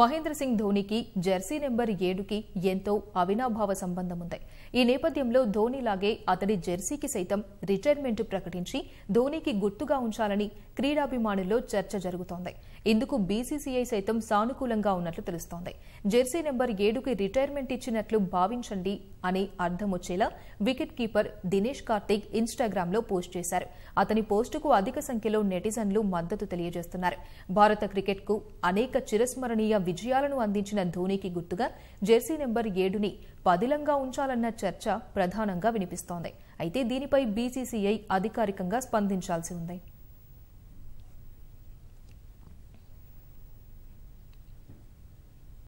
మహేంద్ర సింగ్ ధోనీకి jersey number ఏడుకి ఎంతో అవినాభావ సంబంధం ఉంది ఈ నేపథ్యంలో ధోనీలాగే అతడి జెర్సీకి సైతం రిటైర్మెంట్ ప్రకటించి ధోనీకి గుర్తుగా ఉంచాలని క్రీడాభిమానుల్లో చర్చ జరుగుతోంది ఇందుకు బీసీసీఐ సైతం సానుకూలంగా ఉన్నట్లు తెలుస్తోంది జెర్సీ నెంబర్ ఏడుకి రిటైర్మెంట్ ఇచ్చినట్లు భావించండి అని అర్థం వచ్చేలా wicket keeper Dinesh Karthik Instagram లో పోస్ట్ చేశారు అతని పోస్టుకు అధిక సంఖ్యలో నెటిజన్లు మద్దతు తెలియజేస్తున్నారు భారత క్రికెట్ కు అనేక చిరస్మరణీయ విజయాలను అందించిన ధోనీకి గుర్తుగా జెర్సీ నెంబర్ ఏడుని పదిలంగా ఉంచాలన్న చర్చ ప్రధానంగా వినిపిస్తోంది అయితే దీనిపై బీసీసీఐ అధికారికంగా స్పందించాల్సి ఉంది